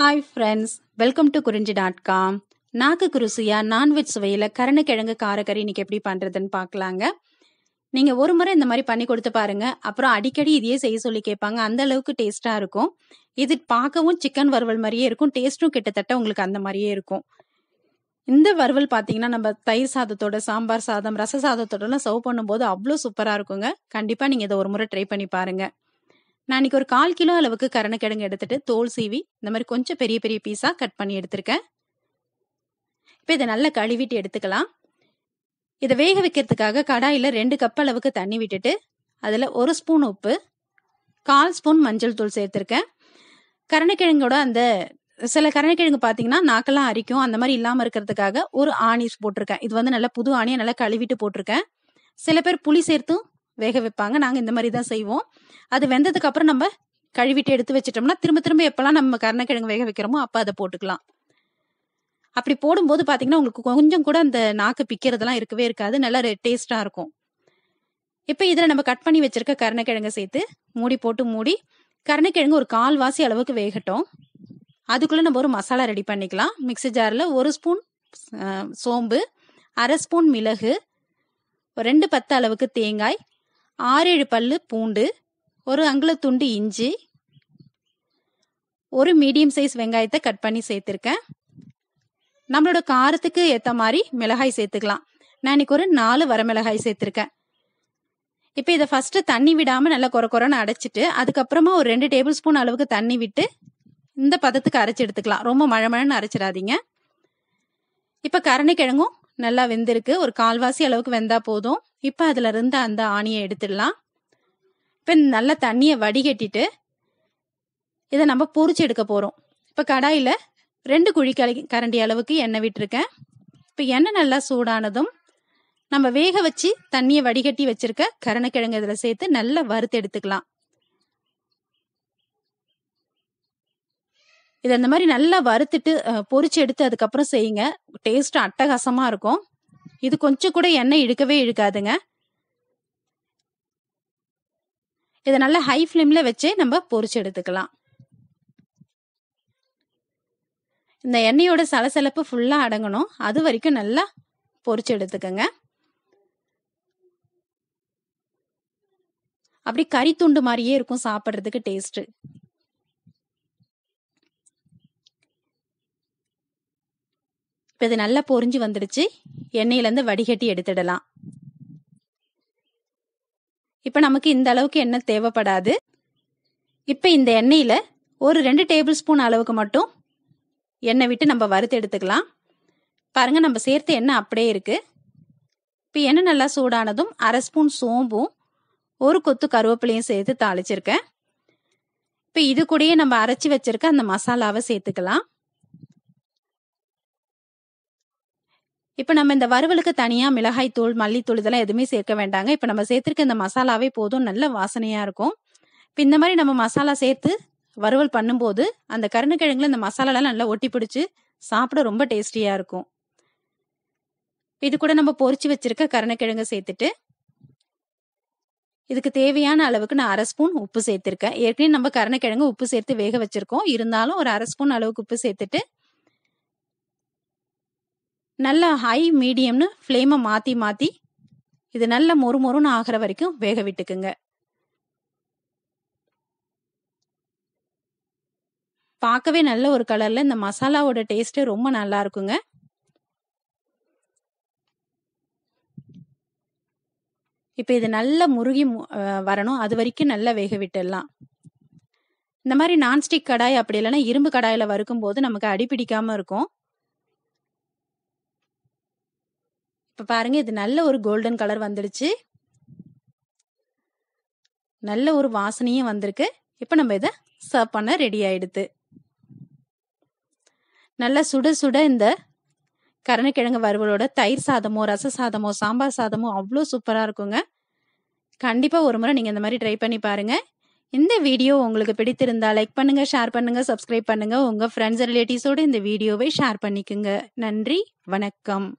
hi friends welcome to Kurinji dot com நாக்குக்கு குருசியா non veg சுவையில் கருணக்கிழங்கு காரக்கறி இன்னைக்கு எப்படி பண்ணுறதுன்னு பார்க்கலாங்க நீங்கள் ஒரு முறை இந்த மாதிரி பண்ணி கொடுத்து பாருங்க அப்புறம் அடிக்கடி இதையே செய்ய சொல்லி கேட்பாங்க அந்த அளவுக்கு டேஸ்ட்டாக இருக்கும் இது பார்க்கவும் சிக்கன் வறுவல் மாதிரியே இருக்கும் டேஸ்ட்டும் கிட்டத்தட்ட உங்களுக்கு அந்த மாதிரியே இருக்கும் இந்த வறுவல் பார்த்தீங்கன்னா நம்ம தயிர் சாதத்தோட சாம்பார் சாதம் ரச சாதத்தோடலாம் சர்வ் பண்ணும்போது அவ்வளோ சூப்பராக இருக்குங்க கண்டிப்பாக நீங்கள் இதை ஒரு முறை ட்ரை பண்ணி பாருங்கள் நான் இன்னைக்கு ஒரு கால் கிலோ அளவுக்கு கரணக்கிழங்கு எடுத்துட்டு தோல் சீவி இந்த மாதிரி கொஞ்சம் பெரிய பெரிய பீஸாக கட் பண்ணி எடுத்திருக்கேன் இப்போ இதை நல்லா கழுவிட்டு எடுத்துக்கலாம் இதை வேக வைக்கிறதுக்காக கடாயில் ரெண்டு கப் அளவுக்கு தண்ணி விட்டுட்டு அதில் ஒரு ஸ்பூன் உப்பு கால் ஸ்பூன் மஞ்சள் தூள் சேர்த்துருக்கேன் கருணைக்கிழங்கோட அந்த சில கரணக்கிழங்கு பார்த்தீங்கன்னா நாக்கெல்லாம் அரிக்கும் அந்த மாதிரி இல்லாமல் இருக்கிறதுக்காக ஒரு ஆனிஸ் போட்டிருக்கேன் இது வந்து நல்லா புது ஆணியை நல்லா கழுவிட்டு போட்டிருக்கேன் சில பேர் புளி சேர்த்தும் வேக வைப்பாங்க நாங்கள் இந்த மாதிரி தான் செய்வோம் அது வெந்ததுக்கு அப்புறம் நம்ம கழுவிட்டு எடுத்து வச்சிட்டோம்னா திரும்ப திரும்ப எப்பெல்லாம் நம்ம கருணக்கிழங்கு வேக வைக்கிறோமோ அப்போ அதை போட்டுக்கலாம் அப்படி போடும்போது பார்த்தீங்கன்னா உங்களுக்கு கொஞ்சம் கூட அந்த நாக்கு பிக்கிறதெல்லாம் இருக்கவே இருக்காது நல்ல டேஸ்டாக இருக்கும் இப்போ இதில் நம்ம கட் பண்ணி வச்சிருக்க கருணக்கிழங்கை சேர்த்து மூடி போட்டு மூடி கருணக்கிழங்கு ஒரு கால்வாசி அளவுக்கு வேகட்டும் அதுக்குள்ளே நம்ம ஒரு மசாலா ரெடி பண்ணிக்கலாம் மிக்சி ஜாரில் ஒரு ஸ்பூன் சோம்பு அரை ஸ்பூன் மிளகு ரெண்டு பத்து அளவுக்கு தேங்காய் ஆறேழு பல்லு பூண்டு ஒரு அங்குலத்துண்டு இஞ்சி ஒரு மீடியம் சைஸ் வெங்காயத்தை கட் பண்ணி சேர்த்துருக்கேன் நம்மளோட காரத்துக்கு ஏற்ற மாதிரி மிளகாய் சேர்த்துக்கலாம் நான் இன்னைக்கு ஒரு நாலு வரமிளகாய் சேர்த்துருக்கேன் இப்போ இதை ஃபஸ்ட்டு தண்ணி விடாமல் நல்லா குறை குறைன்னு அடைச்சிட்டு அதுக்கப்புறமா ஒரு ரெண்டு டேபிள் ஸ்பூன் அளவுக்கு தண்ணி விட்டு இந்த பதத்துக்கு அரைச்சி எடுத்துக்கலாம் ரொம்ப மழை மழைன்னு அரைச்சிடாதீங்க இப்போ கரணை கிழங்கும் நல்லா வெந்திருக்கு ஒரு கால்வாசி அளவுக்கு வெந்தா போதும் இப்போ அதில் இருந்து அந்த ஆணியை எடுத்துடலாம் இப்போ நல்லா தண்ணியை வடிகட்டிட்டு இதை நம்ம பொறிச்சு எடுக்க போகிறோம் இப்போ கடாயில் ரெண்டு குழி கரண்டி அளவுக்கு எண்ணெய் விட்டுருக்கேன் இப்போ எண்ணெய் நல்லா சூடானதும் நம்ம வேக வச்சு தண்ணியை வடிகட்டி வச்சிருக்க கரணக்கிழங்கு இதில் சேர்த்து நல்லா வறுத்து எடுத்துக்கலாம் இது அந்த மாதிரி நல்லா வறுத்துட்டு பொறிச்சு எடுத்து அதுக்கப்புறம் செய்யுங்க டேஸ்ட் அட்டகாசமாக இருக்கும் இது கொஞ்சம் கூட எண்ணெய் இழுக்கவே இழுக்காதுங்க இதை நல்லா ஹை ஃப்ளேமில் வச்சு நம்ம பொரிச்சு எடுத்துக்கலாம் இந்த எண்ணெயோட சலசலப்பு ஃபுல்லாக அடங்கணும் அது வரைக்கும் நல்லா பொரிச்சு எடுத்துக்கோங்க அப்படி கறி துண்டு மாதிரியே இருக்கும் சாப்பிட்றதுக்கு டேஸ்ட்டு இப்போ இது நல்லா பொரிஞ்சு வந்துடுச்சு எண்ணெயிலேருந்து வடிகட்டி எடுத்துடலாம் இப்போ நமக்கு இந்த அளவுக்கு எண்ணெய் தேவைப்படாது இப்போ இந்த எண்ணெயில் ஒரு ரெண்டு டேபிள் ஸ்பூன் அளவுக்கு மட்டும் எண்ணெய் விட்டு நம்ம வறுத்து எடுத்துக்கலாம் பாருங்கள் நம்ம சேர்த்த எண்ணெய் அப்படியே இருக்குது இப்போ எண்ணெய் நல்லா சூடானதும் அரை ஸ்பூன் சோம்பும் ஒரு கொத்து கருவேப்பிலையும் சேர்த்து தாளிச்சிருக்கேன் இப்போ இது கூடயே நம்ம அரைச்சி வச்சிருக்க அந்த மசாலாவை சேர்த்துக்கலாம் இப்போ நம்ம இந்த வறுவலுக்கு தனியாக மிளகாய் தூள் மல்லித்தூள் இதெல்லாம் எதுவுமே சேர்க்க வேண்டாங்க இப்போ நம்ம சேர்த்துருக்க இந்த மசாலாவே போதும் நல்ல வாசனையாக இருக்கும் இப்போ இந்த மாதிரி நம்ம மசாலா சேர்த்து வறுவல் பண்ணும்போது அந்த கருணக்கிழங்குல இந்த மசாலாலாம் நல்லா ஒட்டி பிடிச்சி சாப்பிட ரொம்ப டேஸ்டியாக இருக்கும் இது கூட நம்ம பொறிச்சு வச்சிருக்க கருணக்கிழங்கு சேர்த்துட்டு இதுக்கு தேவையான அளவுக்கு நான் அரை ஸ்பூன் உப்பு சேர்த்திருக்கேன் ஏற்கனவே நம்ம கருணக்கிழங்கு உப்பு சேர்த்து வேக வச்சிருக்கோம் இருந்தாலும் ஒரு அரை ஸ்பூன் அளவுக்கு உப்பு சேர்த்துட்டு நல்லா ஹை மீடியம்னு ஃப்ளேமை மாற்றி மாற்றி இது நல்ல மொறு மொறுன்னு ஆகிற வரைக்கும் வேக விட்டுக்குங்க பார்க்கவே நல்ல ஒரு கலரில் இந்த மசாலாவோட டேஸ்ட்டு ரொம்ப நல்லா இருக்குங்க இப்போ இது நல்லா முருகி வரணும் அது வரைக்கும் நல்லா வேக விட்டுடலாம் இந்த மாதிரி நான்ஸ்டிக் கடாய் அப்படி இல்லைன்னா இரும்பு கடாயில் வறுக்கும் போது நமக்கு அடிப்பிடிக்காமல் இருக்கும் இப்போ பாருங்க இது நல்ல ஒரு கோல்டன் கலர் வந்துடுச்சு நல்ல ஒரு வாசனையும் வந்திருக்கு இப்போ நம்ம இதை சர்வ் பண்ண ரெடி ஆயிடுது நல்லா சுட சுட இந்த கருணக்கிழங்கு வறுவலோட தயிர் சாதமோ ரச சாதமோ சாம்பார் சாதமோ அவ்வளோ சூப்பராக இருக்குங்க கண்டிப்பாக ஒரு முறை நீங்கள் இந்த மாதிரி ட்ரை பண்ணி பாருங்கள் இந்த வீடியோ உங்களுக்கு பிடித்திருந்தா லைக் பண்ணுங்க ஷேர் பண்ணுங்க சப்ஸ்கிரைப் பண்ணுங்க உங்க ஃப்ரெண்ட்ஸ் ரிலேட்டிவ்ஸோட இந்த வீடியோவை ஷேர் பண்ணிக்குங்க நன்றி வணக்கம்